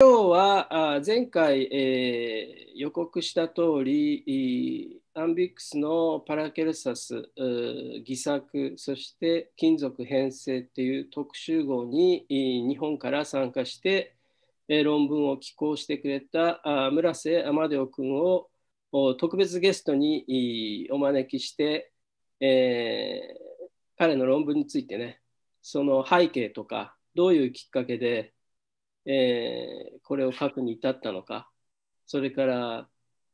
今日は前回、えー、予告した通り、アンビックスのパラケルサス、偽作、そして金属編成っていう特集号に日本から参加して、えー、論文を寄稿してくれた村瀬天デオ君を特別ゲストにお招きして、えー、彼の論文についてね、その背景とか、どういうきっかけでえー、これを書くに至ったのか、それから、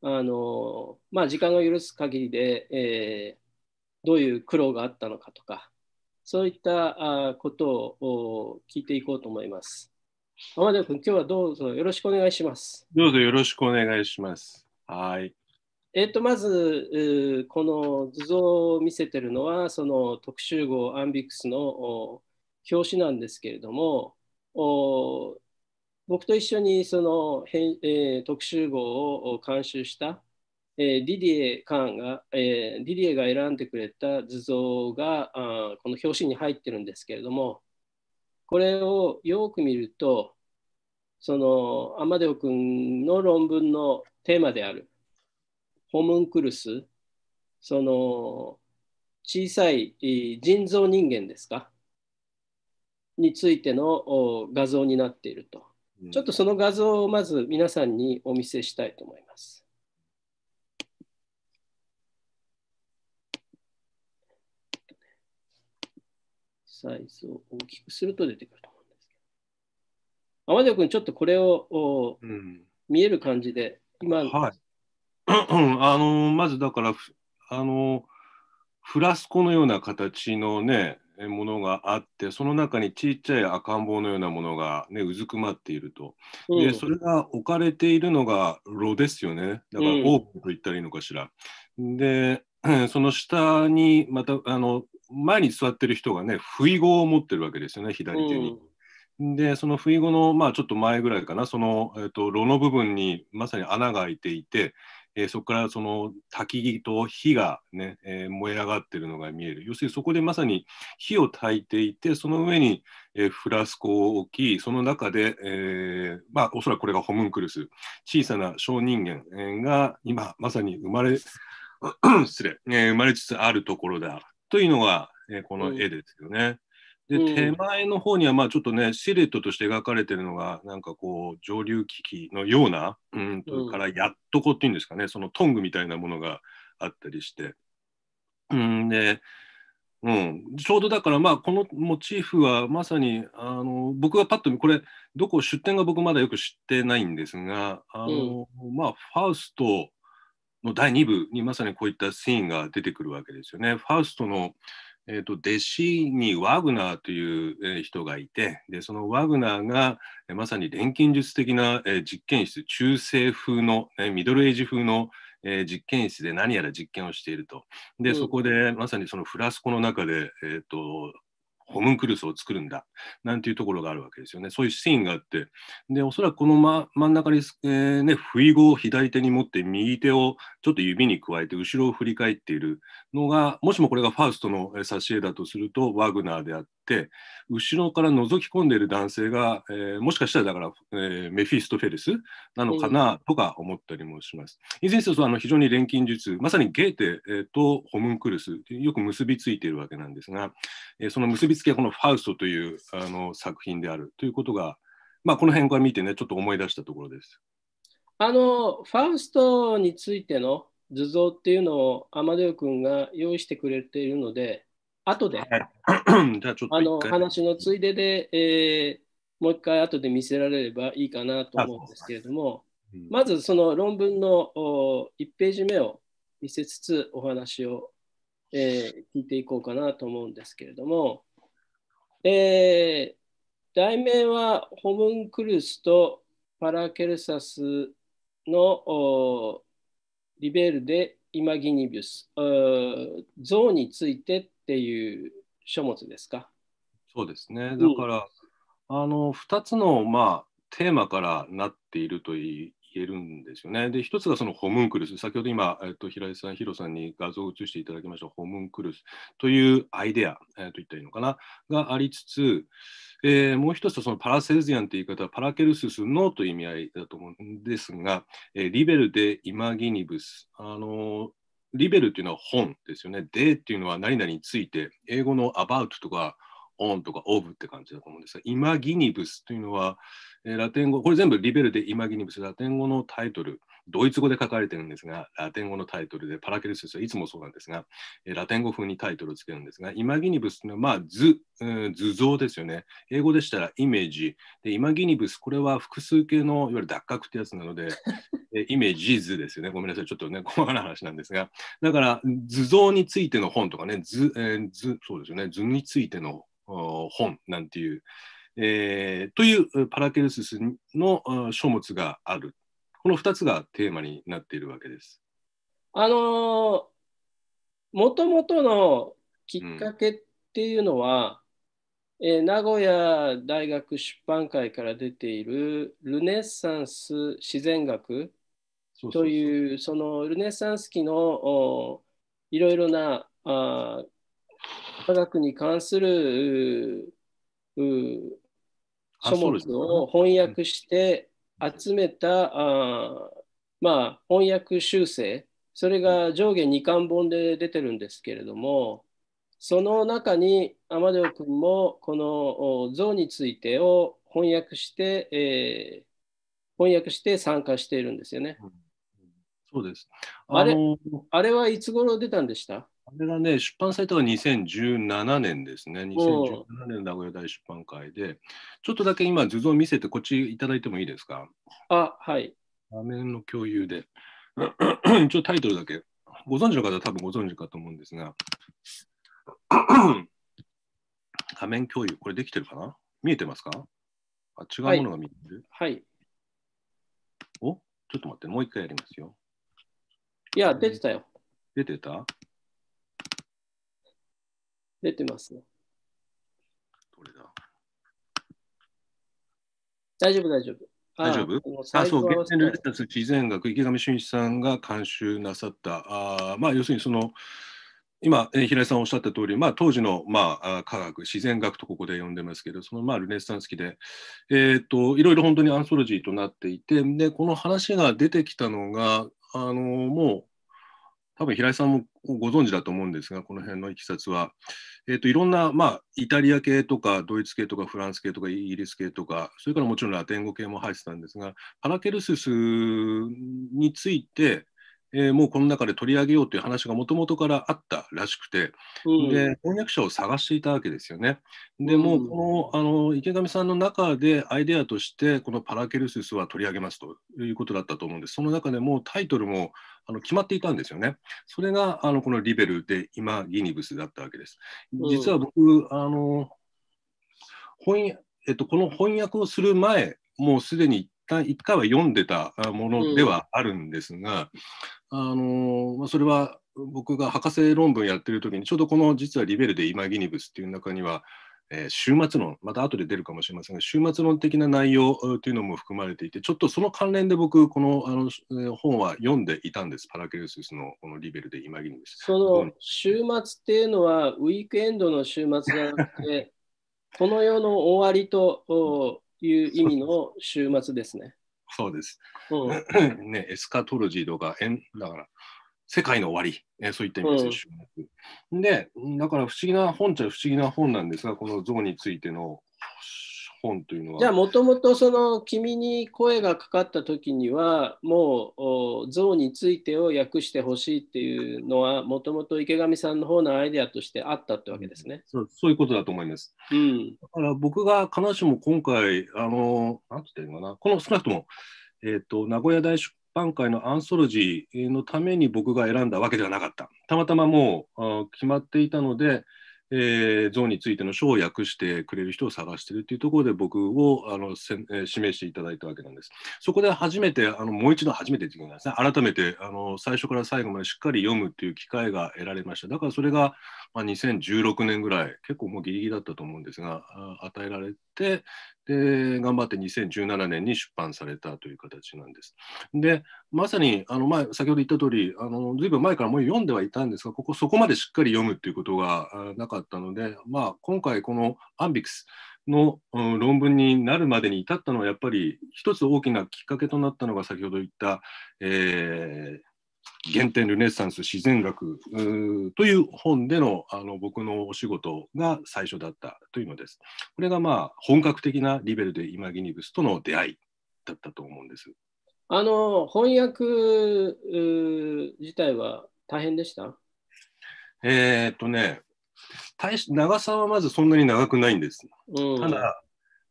あのまあ、時間が許す限りで、えー、どういう苦労があったのかとか、そういったことを聞いていこうと思います。天田君、今日はどうぞよろしくお願いします。どうぞよろしくお願いします。はい。えー、とまず、この図像を見せてるのは、その特集号アンビクスの表紙なんですけれども、僕と一緒にその、えー、特集号を監修した、えー、ディディエ・カーンが、えー、ディディエが選んでくれた図像があこの表紙に入ってるんですけれどもこれをよく見るとそのアマデオ君の論文のテーマであるホムンクルスその小さい人造人間ですかについての画像になっていると。ちょっとその画像をまず皆さんにお見せしたいと思います。サイズを大きくすると出てくると思うんですけど。天く君、ちょっとこれを、うん、見える感じで、今、はい、あのまずだからあの、フラスコのような形のね、ものがあってその中にちっちゃい赤ん坊のようなものが、ね、うずくまっていると、うん、でそれが置かれているのが炉ですよねだからオープンと言ったらいいのかしら。うん、で その下にまたあの前に座ってる人がね不意ごを持ってるわけですよね左手に。うん、でそのふいごの、まあ、ちょっと前ぐらいかなその、えーと炉の部分にまさに穴が開いていてえー、そこからその滝と火がね、えー、燃え上がってるのが見える要するにそこでまさに火を焚いていてその上に、えー、フラスコを置きその中で、えまあおそらくこれがホムンクルス小さな小人間が今まさに生まれ 失礼、え生まれつつあるところだというのが、えこの絵ですよね。うんで、うん、手前の方にはまあちょっとねシルエットとして描かれてるのがなんかこう上流機器のようなうんとからやっとこっていうんですかねそのトングみたいなものがあったりして。うんでうん、ちょうどだからまあこのモチーフはまさにあの僕がパッと見これどこ出展が僕まだよく知ってないんですがあの、うん、まあファウストの第2部にまさにこういったシーンが出てくるわけですよね。ファウストのえーと、弟子にワグナーという人がいてでそのワグナーがまさに錬金術的な実験室中世風のミドルエイジ風のえ実験室で何やら実験をしていると。で、そこでまさにそのフラスコの中で、えーとホムンクルスを作るんだなんていうところがあるわけですよね。そういうシーンがあって、でおそらくこの、ま、真ん中に、えー、ね、不意語を左手に持って、右手をちょっと指に加えて、後ろを振り返っているのが、もしもこれがファウストの挿絵だとすると、ワグナーであっ、後ろから覗き込んでいる男性が、えー、もしかしたらだから、えー、メフィストフェルスなのかなとか思ったりもします。いずれにせよあの非常に錬金術、まさにゲーテ、えー、とホムンクルス、よく結びついているわけなんですが、えー、その結びつきはこのファウストというあの作品であるということが、まあ、この辺から見てね、ちょっと思い出したところです。あのファウストについての図像っていうのをアマデオ君が用意してくれているので、後で、はい、とあの話のついでで、えー、もう一回後で見せられればいいかなと思うんですけれども、まずその論文のお1ページ目を見せつつお話を、えー、聞いていこうかなと思うんですけれども、えー、題名はホムンクルスとパラケルサスのリベールでイマギニビュス、像についてっていう書物ですか。そうですね。だから、うん、あの2つのまあテーマからなっていると言えるんですよね。で、一つがそのホムンクルス、先ほど今、えっと、平井さん、ヒロさんに画像を映していただきましたホムンクルスというアイデア、えー、といったらいいのかな、がありつつ、えー、もう一つはそのパラセルジアンという言い方はパラケルススのという意味合いだと思うんですが、えー、リベル・デ・イマギニブス、あのリベルっていうのは本ですよね。でっていうのは何々について、英語の about とか on とか of って感じだと思うんですが、イマギニブスというのは、えー、ラテン語、これ全部リベルでイマギニブス、ラテン語のタイトルドイツ語で書かれてるんですが、ラテン語のタイトルで、パラケルセスはいつもそうなんですが、ラテン語風にタイトルをつけるんですが、イマギニブスの、まあ、図、図像ですよね。英語でしたらイメージ。で、イマギニブス、これは複数形の、いわゆる脱角ってやつなので、イメージ図ですよね。ごめんなさい。ちょっとね、細かな話なんですが、だから、図像についての本とかね、図、えー、図そうですよね、図についての本なんていう、えー、というパラケルススの書物がある。この2つがテーマになっているわけです。あのもともとのきっかけっていうのは、うん、えー、名古屋大学出版会から出ているルネッサンス自然学というそのルネッサンス期のいろいろなあ科学に関する書物を翻訳して、集めたあ、まあ、翻訳修正それが上下2巻本で出てるんですけれどもその中に天デオ君もこの像についてを翻訳して、えー、翻訳して参加しているんですよね。そうですあれあれはいつ頃出たんでしたあれがね、出版されたのは2017年ですね。2017年名古屋大出版会で、ちょっとだけ今、図像見せて、こっちいただいてもいいですか。あ、はい。画面の共有で。一応タイトルだけ。ご存知の方は多分ご存知かと思うんですが、画面共有、これできてるかな見えてますかあ違うものが見えてる、はい、はい。おちょっと待って、もう一回やりますよ。いや、出てたよ。出てた出てますね。どれだ大丈夫、大丈夫。大丈夫あそう、原点ルネサス自然学、池上俊一さんが監修なさった、あまあ、要するにその、今、平井さんおっしゃった通り、まあ、当時の、まあ、科学、自然学とここで呼んでますけど、その、まあ、ルネッサンス期で、えーと、いろいろ本当にアンソロジーとなっていて、で、この話が出てきたのが、あのもう多分平井さんもご存知だと思うんですが、この辺のいきさつは、えーと、といろんな、まあ、イタリア系とかドイツ系とかフランス系とかイギリス系とか、それからもちろんラテン語系も入ってたんですが、パラケルススについて、えー、もうこの中で取り上げようという話がもともとからあったらしくて、うん、で翻訳者を探していたわけですよね。でもうこのあの池上さんの中でアイデアとしてこの「パラケルスス」は取り上げますということだったと思うんですその中でもタイトルもあの決まっていたんですよね。それがあのこの「リベル」で「今ギニブス」だったわけです。実は僕、うん、あの翻えっと、この翻訳をする前もうすでに一旦回は読んでたものではあるんですが、あの、まあ、それは僕が博士論文やってる時にちょうどこの実は「リベルでイマギニブス」っていう中には、えー、終末論また後で出るかもしれませんが終末論的な内容というのも含まれていてちょっとその関連で僕このあの、えー、本は読んでいたんですパラケルススのこの「リベルでイマギニブス」。その終末っていうのはウィークエンドの終末じゃなくてこの世の終わりという意味の終末ですね。そうです。ね、エスカトロジーとか、えんだから、世界の終わり、えそういった意味です、うん、で、だから不思議な本っちゃ不思議な本なんですが、この像についての本というのは。じゃあもともとその「君に声がかかった時にはもう像についてを訳してほしいっていうのはもともと池上さんの方のアイデアとしてあったってわけですね。そうそういうことだと思います。うん、だから僕が必ずしも今回あのなんて言っのかなこの少なくとも、えーと名古屋大出版会のアンソロジーのために僕が選んだわけではなかった。たまたまもう決まっていたので。えー、像についての書を訳してくれる人を探しているというところで僕をあのせ、えー、していただいたわけなんです。そこで初めて、あのもう一度初めてというですね、改めてあの最初から最後までしっかり読むという機会が得られました。だからそれが、まあ、2016年ぐらい、結構もうギリギリだったと思うんですが、与えられて、で頑張って2017年に出版されたという形なんです。でまさにあの前先ほど言った通りあの随分前からもう読んではいたんですがここそこまでしっかり読むっていうことがなかったので、まあ、今回この「アンビクス」の、論文になるまでに至ったのはやっぱり一つ大きなきっかけとなったのが先ほど言った、えー、原点ルネサンス自然学という本でのあの僕のお仕事が最初だったというのです。これがまあ本格的なリベルでイマギニブスとの出会いだったと思うんです。あの翻訳自体は大変でしたえー、っとね大し長さはまずそんなに長くないんです。うん、ただ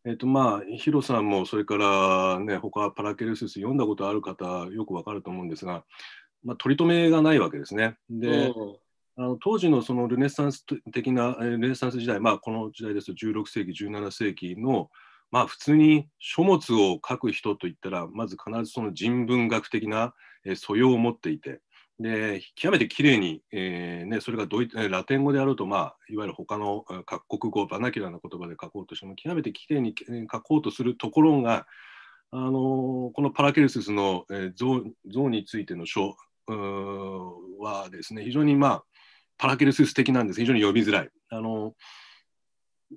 えーとまあ、ヒロさんもそれから、ね、他パラケルスス読んだことある方よくわかると思うんですがまあ、取り留めがないわけですね。で、あの当時のそのルネサンス的なルネサンス時代、まあ、この時代ですと16世紀17世紀の、まあ、普通に書物を書く人といったらまず必ずその人文学的な素養を持っていてで極めてきれいに、えーね、それがドイラテン語であろうと、まあ、いわゆる他の各国語バナキュラな言葉で書こうとしても極めてきれいに書こうとするところがあのこのパラケルススの、えー、像についての書はですね非常にまあパラケルスス的なんです非常に呼びづらい。あの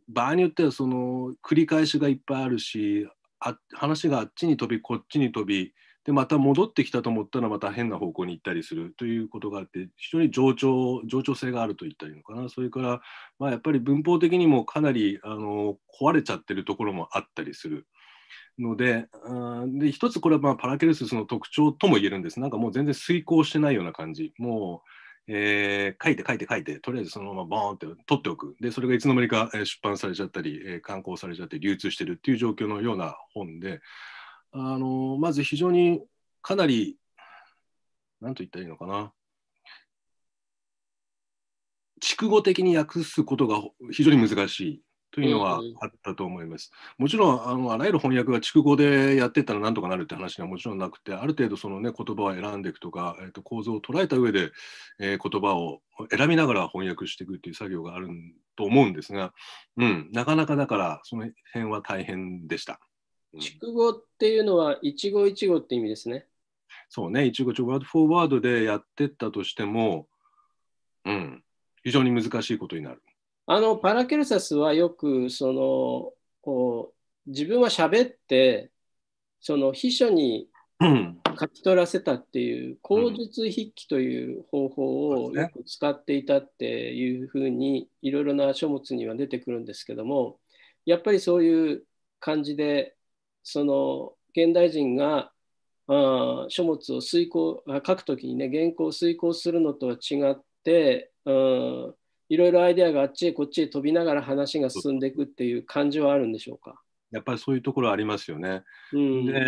場合によってはその繰り返しがいっぱいあるしあ話があっちに飛びこっちに飛びでまた戻ってきたと思ったらまた変な方向に行ったりするということがあって非常に冗長冗長性があると言ったりのかなそれから、まあ、やっぱり文法的にもかなりあの壊れちゃってるところもあったりするので、で一つこれはまあパラケルスの特徴とも言えるんです。なんかもう全然遂行してないような感じ。もうえー、書いて書いて書いて、とりあえずそのままボーンって取っておく。で、それがいつの間にか出版されちゃったり、え刊行されちゃって流通してるっていう状況のような本で、あのまず非常にかなり、なんと言ったらいいのかな。筑語的に訳すことが非常に難しい。というのはあったと思います。うん、もちろんあのあらゆる翻訳が筑語でやってったらなんとかなるって話にはもちろんなくてある程度その、ね、言葉を選んでいくとか、えー、と構造を捉えた上で、えー、言葉を選びながら翻訳していくっていう作業があると思うんですが、うん、なかなかだからその辺は大変でした。筑、語っていうのは一語一語って意味ですね。そうね一語一語、ワードフォーワードでやってったとしても、うん、非常に難しいことになる。あのパラケルサスはよくそのこう自分は喋ってその秘書に書き取らせたっていう口述筆記という方法をよく使っていたっていうふうにいろいろな書物には出てくるんですけどもやっぱりそういう感じでその現代人があ書物を遂行書くときにね原稿を遂行するのとは違って、うん、いろいろアイデアがあっちへこっちへ飛びながら話が進んでいくっていう感じはあるんでしょうかやっぱりそういうところありますよね。うん、で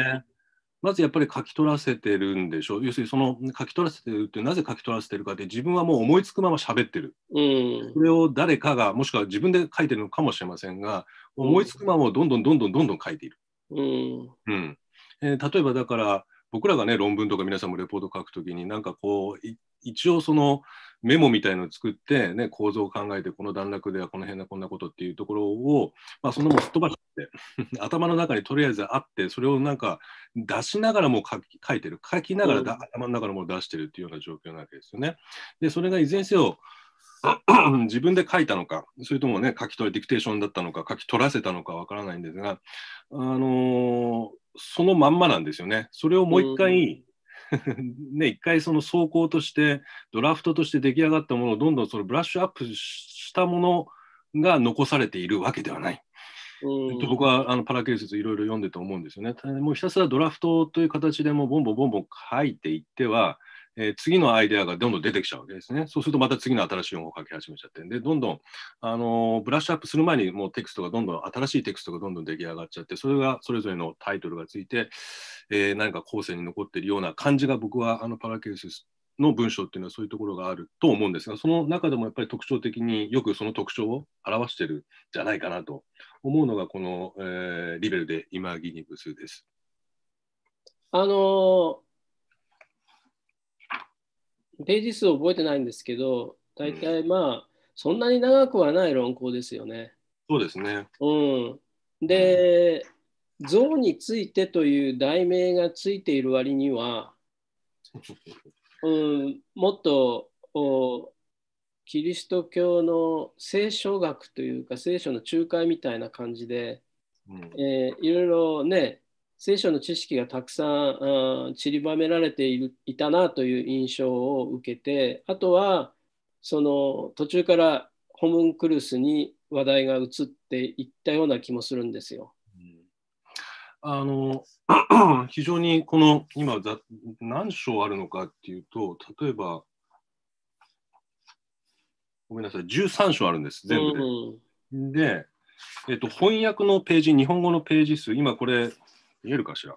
まずやっぱり書き取らせてるんでしょう要するにその書き取らせてるってなぜ書き取らせてるかって自分はもう思いつくまま喋ってる、うん、それを誰かがもしくは自分で書いてるのかもしれませんが思いつくままをどんどんどんどんどんどん書いている。うんうんえー、例えばだから僕らがね論文とか皆さんもレポート書くときになんかこう一応そのメモみたいのを作って、ね、構造を考えて、この段落ではこの辺でこんなことっていうところを、まあ、そのまもすっ飛ばして、頭の中にとりあえずあって、それをなんか出しながらも書き書いてる、書きながら、うん、頭の中のも出してるっていうような状況なわけですよね。で、それがいずれにせよ、自分で書いたのか、それともね、書き取り、ディクテーションだったのか、書き取らせたのかわからないんですが、あのー、そのまんまなんですよね。それをもう一回、うん ね、一回その走行として、ドラフトとして出来上がったものをどんどんそのブラッシュアップしたものが残されているわけではない。僕はあのパラケースいろいろ読んでと思うんですよね。もうひたすらドラフトという形でもボンボンボンボン書いていっては、えー、次のアイデアがどんどん出てきちゃうわけですね。そうするとまた次の新しい音を書き始めちゃってんで、どんどん、あのー、ブラッシュアップする前にもうテキストがどんどん、新しいテキストがどんどん出来上がっちゃって、それがそれぞれのタイトルがついて、えー、何か後世に残っているような感じが僕はあのパラケースの文章っていうのはそういうところがあると思うんですが、その中でもやっぱり特徴的によくその特徴を表してるんじゃないかなと思うのが、この、えー、リベルでイマギニブスです。あのーページ数覚えてないんですけど、大体まあ、そんなに長くはない論考ですよね。そうですね。うん、で、像についてという題名がついている割には、うん、もっとキリスト教の聖書学というか聖書の仲介みたいな感じで、うん、えー、いろいろね聖書の知識がたくさん散りばめられているいたなという印象を受けてあとはその途中からホムンクルスに話題が移っていったような気もするんですよ。あの 非常にこの今ざ何章あるのかっていうと例えばごめんなさい13章あるんです全部で。うんうん、でえっと、翻訳のページ、日本語のページ数、今これ、見えるかしら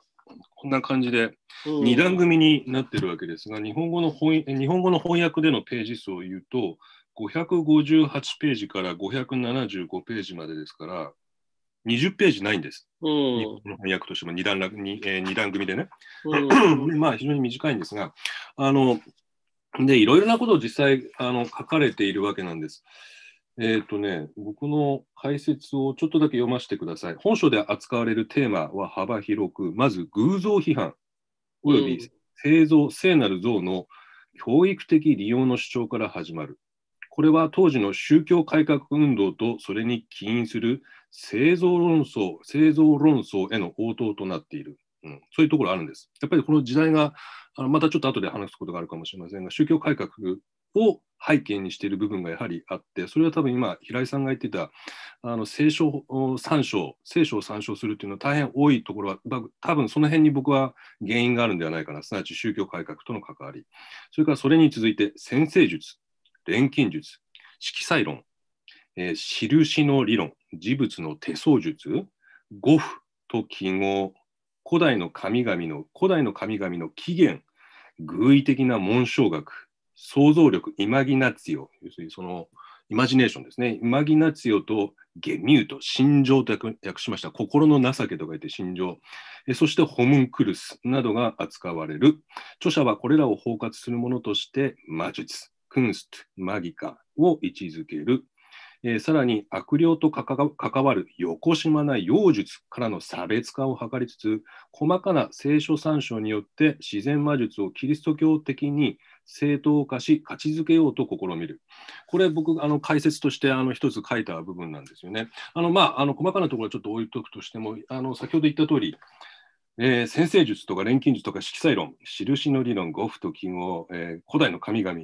こんな感じで2段組になってるわけですが、日本語の翻日本語の翻訳でのページ数を言うと、558ページから575ページまでですから、20ページないんです。うん、翻訳としても2段に、えー、2段組でね。うん、まあ非常に短いんですが、あの、で、いろいろなことを実際あの書かれているわけなんです。えっ、ー、とね、僕の解説をちょっとだけ読ませてください。本書で扱われるテーマは幅広く、まず偶像批判、および製造、聖なる像の教育的利用の主張から始まる。これは当時の宗教改革運動とそれに起因する製造論争、製造論争への応答となっている。うん、そういうところあるんです。やっぱりこの時代が、あのまたちょっと後で話すことがあるかもしれませんが、宗教改革を背景にしている部分がやはりあってそれは多分今平井さんが言ってたあの聖書参照聖書を参照するっていうのは大変多いところは多分その辺に僕は原因があるんではないかなすなわち宗教改革との関わりそれからそれに続いて先生術錬金術色彩論、えー、印の理論事物の手相術語符と記号古代の神々の古代の神々の起源偶意的な紋章学想像力、イマギナツィオ、要するにその、イマジネーションですね。イマギナツィオとゲミュート、心情と訳しました。心の情けと書いて心情。そしてホムンクルスなどが扱われる。著者はこれらを包括するものとして、魔術、クンスト、マギカを位置づけるえー、さらに悪霊と関わる横島な妖術からの差別化を図りつつ、細かな聖書参照によって自然魔術をキリスト教的に正当化し、価値づけようと試みる。これ、僕、あの解説としてあの一つ書いた部分なんですよね。あのまあ、あの細かなところはちょっと置いとくとしても、あの先ほど言った通り、えー、先生術とか錬金術とか色彩論、印の理論、五符と記号、えー、古代の神々、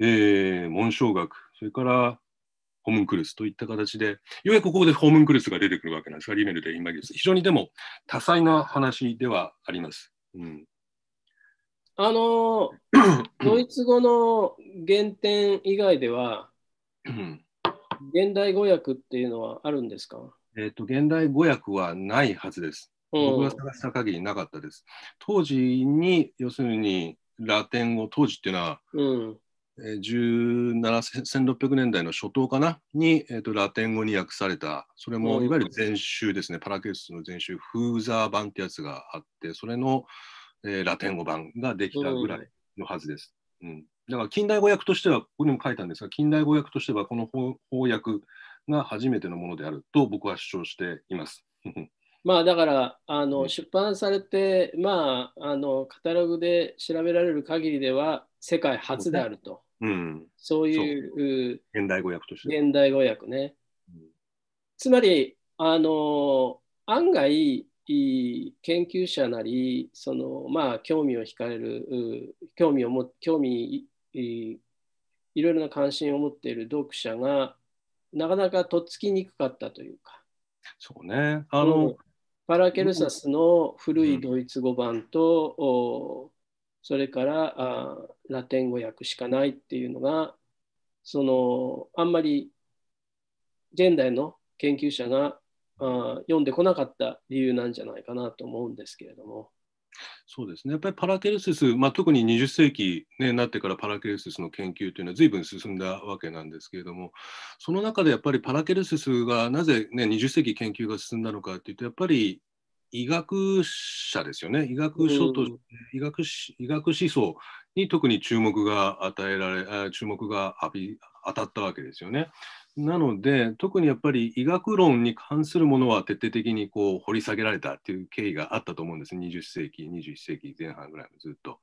えー、紋章学、それからホームンクルスといった形で、ようやくここでホームンクルスが出てくるわけなんですが、リメルでインマギウス。非常にでも多彩な話ではあります。うん、あの、ドイツ語の原点以外では、現代語訳っていうのはあるんですかえっ、と、現代語訳はないはずです。僕が探した限りなかったです。当時に、要するに、ラテン語、当時っていうのは、うん、1600年代の初頭かなに、えーと、ラテン語に訳されたそれもいわゆる全集ですねパラケースの全集フーザー版ってやつがあってそれの、えー、ラテン語版ができたぐらいのはずです、うん、だから近代語訳としてはここにも書いたんですが近代語訳としてはこの翻訳が初めてのものであると僕は主張しています まあだからあの出版されて、まああのカタログで調べられる限りでは世界初であると。うん、そういう現代語訳として。現代語訳ね。うん、つまり、あの案外研究者なりその、まあ、興味を惹かれる興味をも興味いろいろな関心を持っている読者がなかなかとっつきにくかったというか。そうねあの、うん、パラケルサスの古いドイツ語版と、それからあラテン語訳しかないっていうのがそのあんまり現代の研究者があ読んでこなかった理由なんじゃないかなと思うんですけれども。そうですねやっぱりパラケルセス、まあ、特に20世紀に、なってからパラケルセスの研究というのは随分進んだわけなんですけれどもその中でやっぱりパラケルセスがなぜ、ね、20世紀研究が進んだのかっていうとやっぱり医学者ですよね医学書と、うん、医学医学思想に特に注目が与えられ注目が浴び当たったわけですよね。なので特にやっぱり医学論に関するものは徹底的にこう掘り下げられたっていう経緯があったと思うんです20世紀21世紀前半ぐらいずっと。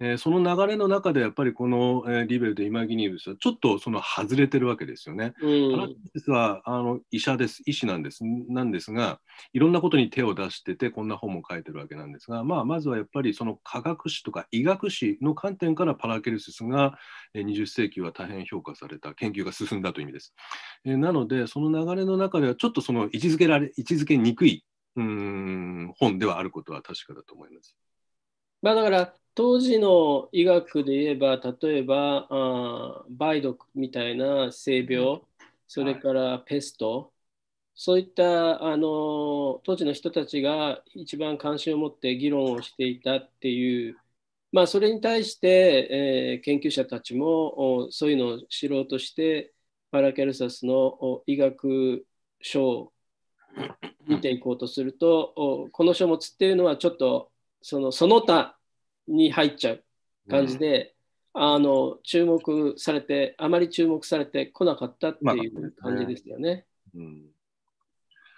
えー、その流れの中でやっぱりこの、えー、リベルとイマギニウスはちょっとその外れてるわけですよね。うん、パラシスはあの医者です医師なんですなんですがいろんなことに手を出しててこんな本も書いてるわけなんですが、まあ、まずはやっぱりその科学史とか医学史の観点からパラケルシスが、えー、20世紀は大変評価された研究が進んだという意味です。えー、なのでその流れの中ではちょっとその位置づけられ位置づけにくいうん本ではあることは確かだと思います。まあ、だから当時の医学で言えば例えばあ梅毒みたいな性病それからペスト、はい、そういったあの当時の人たちが一番関心を持って議論をしていたっていう、まあ、それに対して、えー、研究者たちもそういうのを知ろうとしてパラケルサスの医学書を見ていこうとするとこの書物っていうのはちょっとそのその他に入っちゃう感じで、うん、あの注目されてあまり注目されてこなかったっていう感じですよね。まあ、うん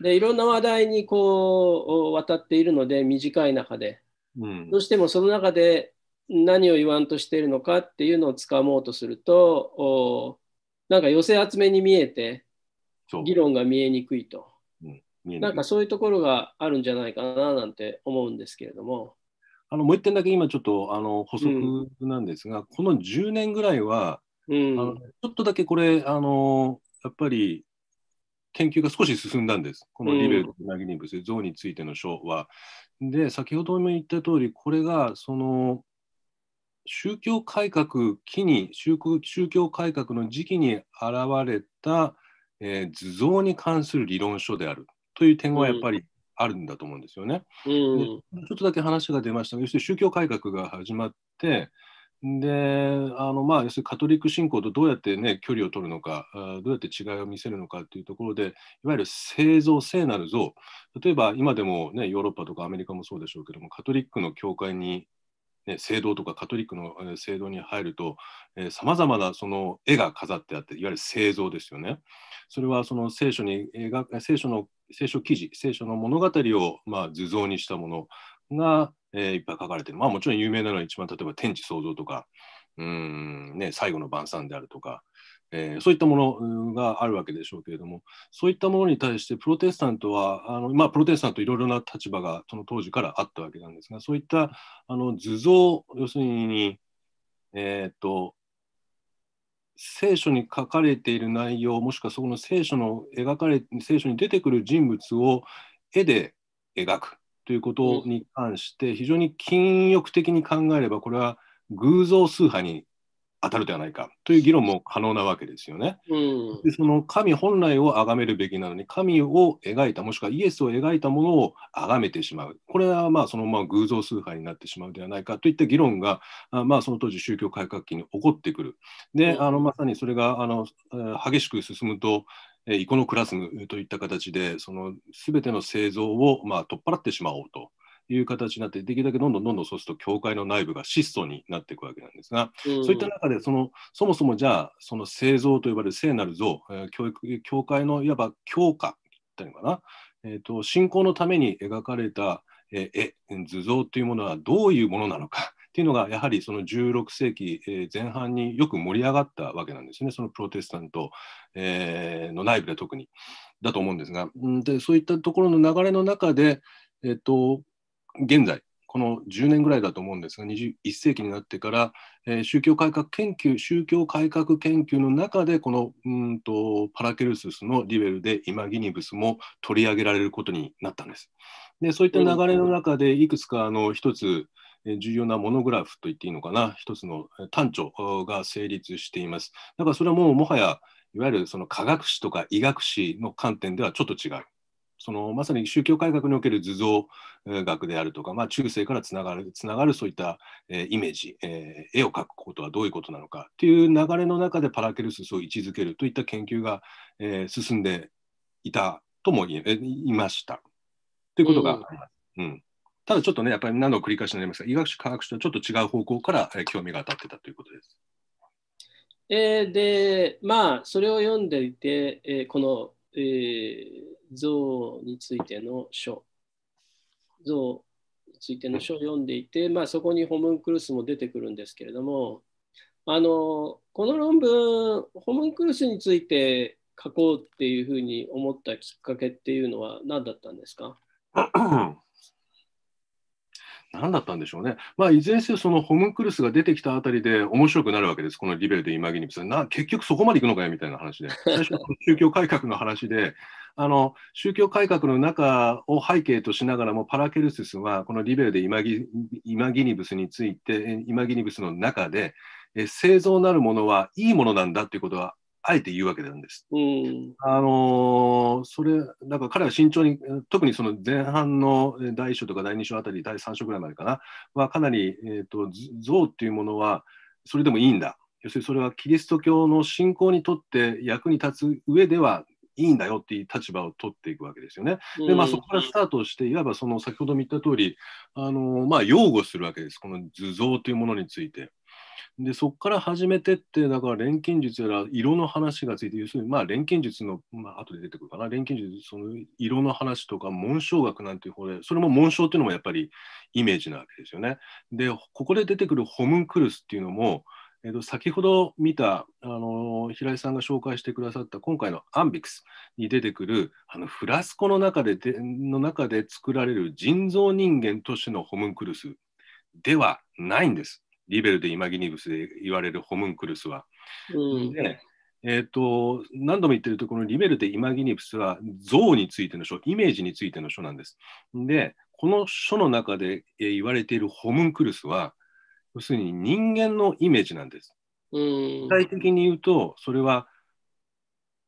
でいろんな話題にこう渡っているので短い中で、うん、どうしてもその中で何を言わんとしているのかっていうのをつかもうとするとおなんか寄せ集めに見えて議論が見えにくいとなんかそういうところがあるんじゃないかななんて思うんですけれども。あのもう1点だけ今ちょっとあの補足なんですが、うん、この10年ぐらいは、うん、あのちょっとだけこれあのやっぱり研究が少し進んだんです。このリベルとナギニブス、像についての書は。で、先ほども言った通り、これがその宗教改革期に宗、宗教改革の時期に現れた、えー、図像に関する理論書であるという点はやっぱりあるんだと思うんですよね。うん、ちょっとだけ話が出ましたが要するに宗教改革が始まってであのまあ要するにカトリック信仰とどうやってね距離を取るのかどうやって違いを見せるのかというところでいわゆる聖像聖なる像例えば今でもねヨーロッパとかアメリカもそうでしょうけどもカトリックの教会にね、聖堂とかカトリックの聖堂に入るとさまざまなその絵が飾ってあっていわゆる聖像ですよね。それはその聖書に聖書の聖書記事、聖書の物語を、まあ、図像にしたものが、えー、いっぱい書かれてる。まあ、もちろん有名なのは一番例えば天地創造とか、うんね、最後の晩餐であるとか、えー、そういったものがあるわけでしょうけれども、そういったものに対してプロテスタントは、あのまあ、プロテスタントいろいろな立場がその当時からあったわけなんですが、そういったあの図像、要するに、えーと聖書に書かれている内容もしくはそこの聖書の描かれ聖書に出てくる人物を絵で描くということに関して非常に禁欲的に考えればこれは偶像崇拝に当たるではないかという議論も可能なわけですよね。うん、でその神本来を崇めるべきなのに神を描いたもしくはイエスを描いたものを崇めてしまうこれはまあそのまま偶像崇拝になってしまうではないかといった議論がまあその当時宗教改革期に起こってくる。であのまさにそれがあの激しく進むとイコノクラスムといった形でその全ての製造をまあ取っ払ってしまおうと。いう形になって、できるだけどんどんどんどんそうすると、教会の内部が質素になっていくわけなんですが、うん、そういった中でその、そもそもじゃあ、その聖像と呼ばれる聖なる像、教育教会のいわば教化ったのかな、えーと、信仰のために描かれた絵、図像というものはどういうものなのか。っていうのがやはりその16世紀前半によく盛り上がったわけなんですねそのプロテスタントの内部で特にだと思うんですがでそういったところの流れの中で、えっと、現在、この10年ぐらいだと思うんですが、21世紀になってから、えー、宗教改革研究、宗教改革研究の中で、このうんとパラケルススのリベルでイマギニブスも取り上げられることになったんです。で、そういった流れの中で、いくつかあの一つ、重要なモノグラフと言っていいのかな、一つの単調が成立しています。だからそれはもうもはや、いわゆるその科学史とか医学史の観点ではちょっと違う。そのまさに宗教改革における図像学であるとか、まあ、中世からつながるつながるそういった、えー、イメージ、えー、絵を描くことはどういうことなのかっていう流れの中でパラケルススを位置づけるといった研究が、えー、進んでいたとも言えいましたということがります。うん、うんただちょっとね、やっぱり何度も繰り返しになりますが、医学史、科学史とはちょっと違う方向から、えー、興味が当たってたということです。えー、で、まあ、それを読んでいて、えー、このえー、像についての書、像についての書を読んでいて、まあ、そこにホムンクルスも出てくるんですけれども、あのこの論文、ホムンクルスについて書こうっていうふうに思ったきっかけっていうのは何だったんですか 何だったんでしょうね。まあ、いずれにせよ、そのホムンクルスが出てきたあたりで面白くなるわけです。このリベルでマギニプスな結局そこまで行くのかよみたいな話で。最初は宗教改革の話で、あの、宗教改革の中を背景としながらも、パラケルススは、このリベルでイギギニブスについて、イマギニブスの中で、え製造なるものはいいものなんだということはあえて言うわけなんです。うん、あのー、それ、だから彼は慎重に、特にその前半の第1章とか第2章あたり、第3章ぐらいまでかな、はかなり、えーと、像っていうものは、それでもいいんだ。要するにそれはキリスト教の信仰にとって役に立つ上ではいいんだよっていう立場を取っていくわけですよね。で、まあ、そこからスタートして、いわばその先ほども言った通り、あのまあ、擁護するわけです、この図像というものについて。でそこから始めてってだから錬金術やら色の話がついて要するにまあ錬金術の、まあ後で出てくるかな錬金術その色の話とか紋章学なんていう方でそれも紋章っていうのもやっぱりイメージなわけですよね。でここで出てくるホムンクルスっていうのも、えー、と先ほど見た、あの平井さんが紹介してくださった今回のアンビクスに出てくるあのフラスコの中ででの中で作られる人造人間としてのホムンクルスではないんです。リベルでイマギニブスで言われるホムンクルスは。うんでえーと、何度も言ってるとこのリベルでイマギニブスは像についての書イメージについての書なんです。でこの書の中で言われているホムンクルスは要するに人間のイメージなんです。具体的に言うとそれは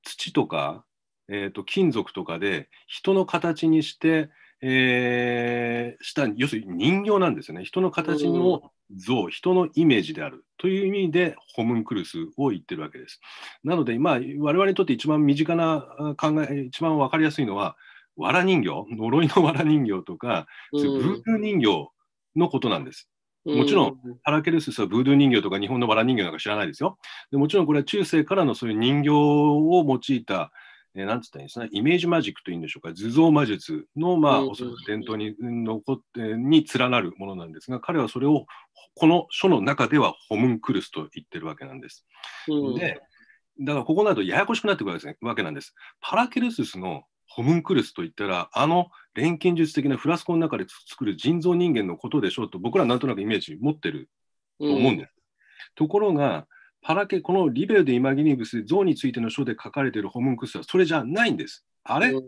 土とか、えー、と金属とかで人の形にして、えー、した要するに人形なんですよね人の形を像、人のイメージであるという意味でホムンクルスを言ってるわけです。なので、まあ、我々にとって一番身近な考え、一番分かりやすいのは、わら人形、呪いのわら人形とか、ブードゥー人形のことなんです。もちろん、ハラケルススはブードゥー人形とか日本のわら人形なんか知らないですよ。でもちろんこれは中世からのそういう人形を用いたえー、なんつったらいいですか、イメージマジックというんでしょうか、図像魔術の、まあ、おそらく伝統に残ってに連なるものなんですが、彼はそれをこの書の中ではホムンクルスと言ってるわけなんです。で、だからここになるとややこしくなってくるわけなんです。パラケルススのホムンクルスといったら、あの錬金術的なフラスコの中で作る人造人間のことでしょうと、僕らなんとなくイメージ持ってると思うんです。ところが、パラケ、このリベルデ・イマギニブス、像についての書で書かれているホムンクルスはそれじゃないんです。あれ、うん、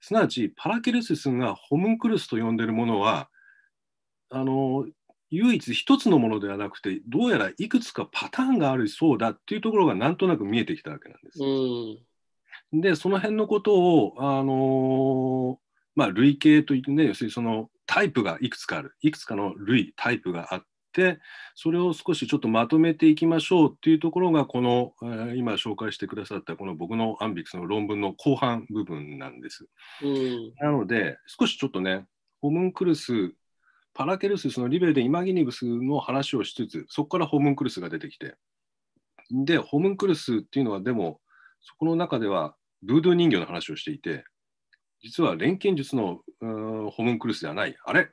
すなわち、パラケルセスがホムンクルスと呼んでいるものは、あの、唯一一つのものではなくて、どうやらいくつかパターンがあるそうだっていうところがなんとなく見えてきたわけなんです。うん、で、その辺のことを、あのまあ、類型といってね、要するにそのタイプがいくつかある、いくつかの類、タイプがあってそれを少しちょっとまとめていきましょうっていうところがこの、えー、今紹介してくださったこの僕のアンビクスの論文の後半部分なんです。うん、なので少しちょっとねホムンクルスパラケルススのリベルでイマギニブスの話をしつつそこからホムンクルスが出てきてでホムンクルスっていうのはでもそこの中ではブードゥー人形の話をしていて実は錬金術のホムンクルスではないあれ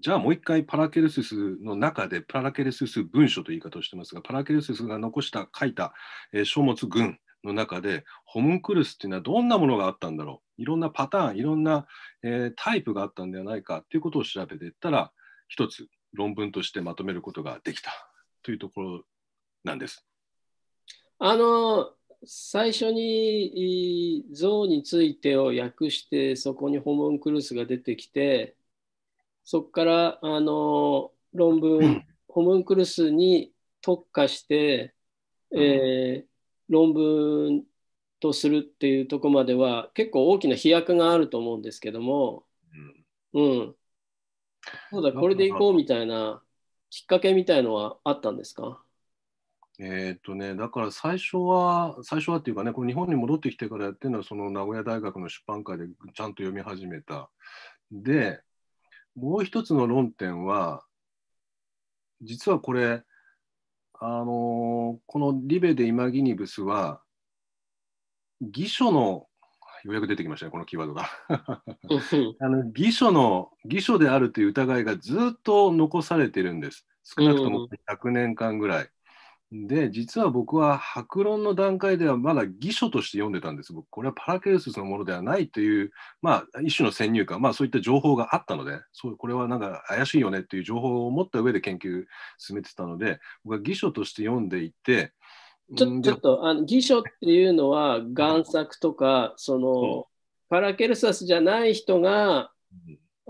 じゃあもう一回パラケルススの中でパラケルスス文書という言い方をしてますがパラケルススが残した書いた、えー、書物群の中でホムンクルスっていうのはどんなものがあったんだろういろんなパターンいろんな、えー、タイプがあったんではないかということを調べていったら一つ論文としてまとめることができたというところなんです。あの最初に像についてを訳してそこにホムンクルスが出てきてそこからあの論文、ホムンクルスに特化して、うん、えー、論文とするっていうとこまでは結構大きな飛躍があると思うんですけども、うん、うん、そうだこれでいこうみたいなきっかけみたいのはあったんですかえっとね、だから最初は最初はっていうかねこの日本に戻ってきてからやってるのはその名古屋大学の出版会でちゃんと読み始めたでもう一つの論点は、実はこれ、あのこのリベでイマギニブスは、偽書の、ようやく出てきましたね、このキーワードが。あの偽書の、偽書であるという疑いがずっと残されてるんです。少なくとも100年間ぐらい。で、実は僕は白論の段階ではまだ偽書として読んでたんです。僕、これはパラケルスのものではないという、まあ、一種の先入観、まあ、そういった情報があったので、そうこれはなんか怪しいよねっていう情報を持った上で研究進めてたので、僕は偽書として読んでいて、ちょちょっとあの、偽書っていうのは、贋作とか、そのパラケルサスじゃない人が、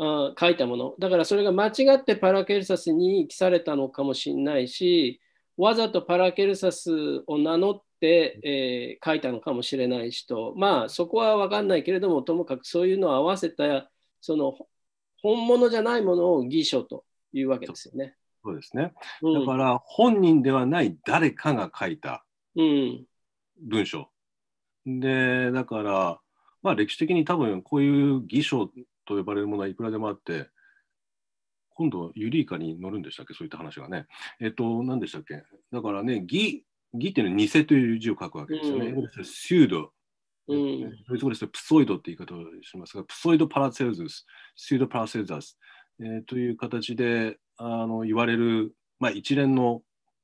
あ書いたもの。だからそれが間違ってパラケルサスに記されたのかもしれないし、わざとパラケルサスを名乗って、えー、書いたのかもしれないしまあそこは分かんないけれどもともかくそういうのを合わせたその本物じゃないものを偽書というわけですよね。そうですねだから本人ではない誰かが書いた文章、うん、でだから、まあ、歴史的に多分こういう偽書と呼ばれるものはいくらでもあって今度、ユリイカに乗るんでしたっけ、そういった話がね。えっと、何でしたっけ、だからね、ギ、ギっていうのは偽という字を書くわけですよね。うん、シュード、うん、そイですとプソイドって言い方をしますが、プソイド・パラセルズス、シュード・パラセルザス、えー、という形であの言われる、まあ、一連の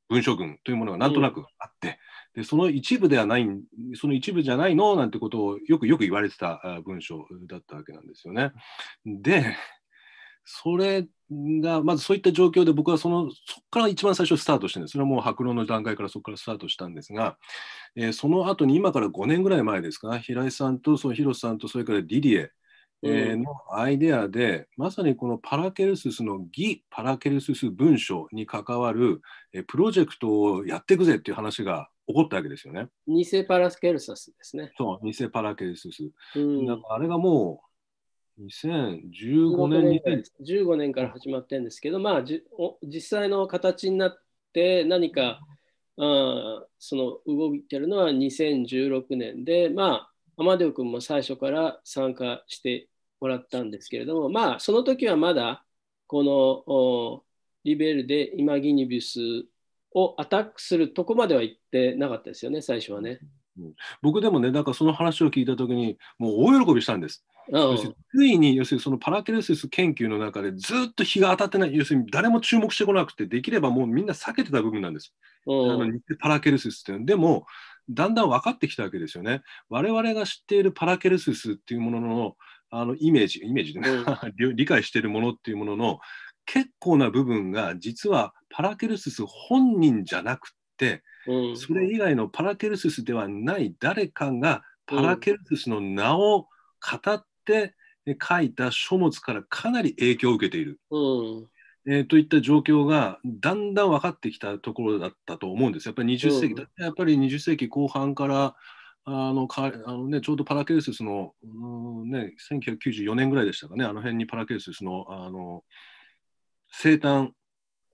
文書群というものがなんとなくあって、うん、でその一部ではないその一部じゃないのなんてことをよくよく言われてた文章だったわけなんですよね。でそれが、まずそういった状況で僕はそのそこから一番最初スタートしてるんです。それはもう白論の段階からそこからスタートしたんですが、えー、その後に今から5年ぐらい前ですか、平井さんとその広瀬さんとそれからディディエ、えー、のアイデアで、まさにこのパラケルススの偽パラケルスス文書に関わる、えプロジェクトをやっていくぜっていう話が起こったわけですよね。偽パラケルススですね。そう、偽パラケルスス。うん、だからあれがもう2015年15年から始まってるんですけど、まあ、実際の形になって何かあその動いてるのは2016年で、まあ、アマデオ君も最初から参加してもらったんですけれども、まあ、その時はまだこのリベルでイマギニビスをアタックするとこまでは行ってなかったですよね、最初はね。僕でもね、なんかその話を聞いたときに、もう大喜びしたんです。ついに要するにそのパラケルセス研究の中でずっと日が当たってない要するに誰も注目してこなくてできればもうみんな避けてた部分なんです。あのパラケルセスってでもだんだん分かってきたわけですよね。我々が知っているパラケルセスっていうもののあのイメージイメージでね 理解しているものっていうものの結構な部分が実はパラケルセス本人じゃなくて、それ以外のパラケルセスではない誰かがパラケルセスの名を語っって書いた書物からかなり影響を受けている、うんえー、といった状況がだんだん分かってきたところだったと思うんです。やっぱり20世紀、うん、やっぱり20世紀後半からあのかあの、ね、ちょうどパラケルスの、うんね、1994年ぐらいでしたかね、あの辺にパラケルスのあの生誕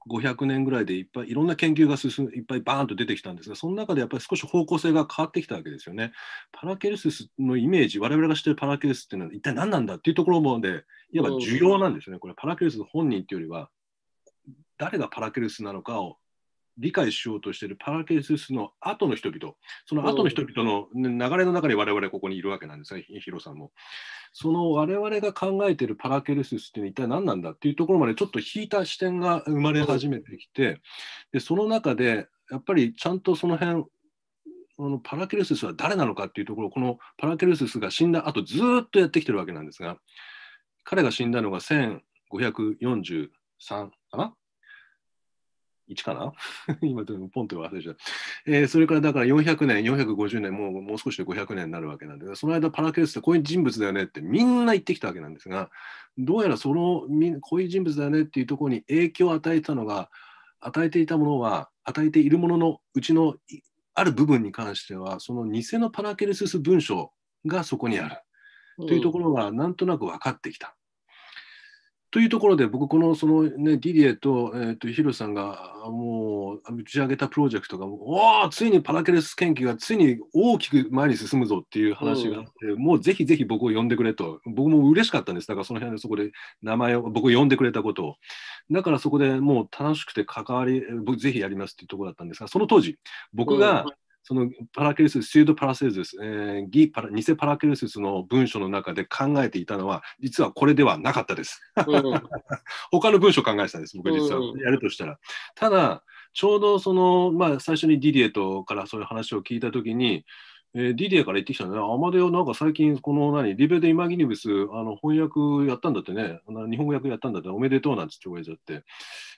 500年ぐらいでいっぱいいろんな研究が進むいっぱいバーンと出てきたんですがその中でやっぱり少し方向性が変わってきたわけですよね。パラケルスのイメージ我々が知ってるパラケルスっていうのは一体何なんだっていうところもでいわば需要なんですよね。これパラケルス本人っていうよりは誰がパラケルスなのかを理解しようとしているパラケルススの後の人々、その後の人々の流れの中に我々ここにいるわけなんですね、ヒロさんも。その我々が考えているパラケルススって一体何なんだっていうところまでちょっと引いた視点が生まれ始めてきて、でその中でやっぱりちゃんとその辺このパラケルススは誰なのかっていうところこのパラケルススが死んだ後ずっとやってきてるわけなんですが彼が死んだのが1543かな1かな 今でもポンと忘れちゃう。えー、それからだから400年、450年、もうもう少しで500年になるわけなんで、その間パラケルスってこういう人物だよねってみんな言ってきたわけなんですが、どうやらそのこういう人物だよねっていうところに影響を与えてたのが、与えていたものは、与えているもののうちのある部分に関しては、その偽のパラケルスス文章がそこにあるというところがなんとなく分かってきた。というところで、僕、このその、ね、ディディエと,、えーと、ヒロさんがもう打ち上げたプロジェクトが、おお、ついにパラケルス研究がついに大きく前に進むぞっていう話があって、うん、もうぜひぜひ僕を呼んでくれと、僕も嬉しかったんです、だからその辺でそこで名前を、僕を呼んでくれたことを、だからそこでもう楽しくて関わり、僕、ぜひやりますっていうところだったんですが、その当時、僕が、そのパラケルス、シュード・パラセルス、えー、ギパラ、偽パラケルススの文書の中で考えていたのは、実はこれではなかったです。うん、他の文書考えてたんです、僕実は、やるとしたら。ただ、ちょうどその、まあ、最初にディディエとからそういう話を聞いたときに、えー、ディディエから言ってきたのは、ね、アマデオ、なんか最近、この何、リベでイマギニブス、あの翻訳やったんだってね、日本語訳やったんだって、おめでとうなんつって言われちゃって、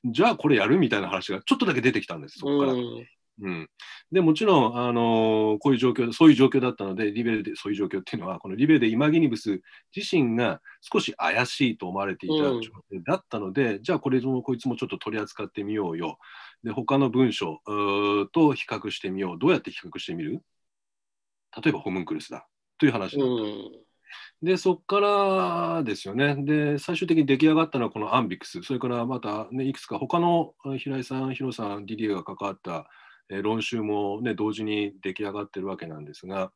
じゃあこれやるみたいな話がちょっとだけ出てきたんです、そこから。うんうん、でもちろん、あのこういう状況、そういう状況だったので、リベルで、そういう状況っていうのは、このリベルでイマギニブス自身が少し怪しいと思われていた状況だったので、うん、じゃあこれもこいつもちょっと取り扱ってみようよ。で、他の文章と比較してみよう。どうやって比較してみる例えばホムンクルスだという話だった。うんで、そこからですよね。で、最終的に出来上がったのはこのアンビクス、それからまた、ね、いくつか他の平井さん、ヒロさん、ディディエが関わったえ論集も、ね、同時に出来上がってるわけなんですが、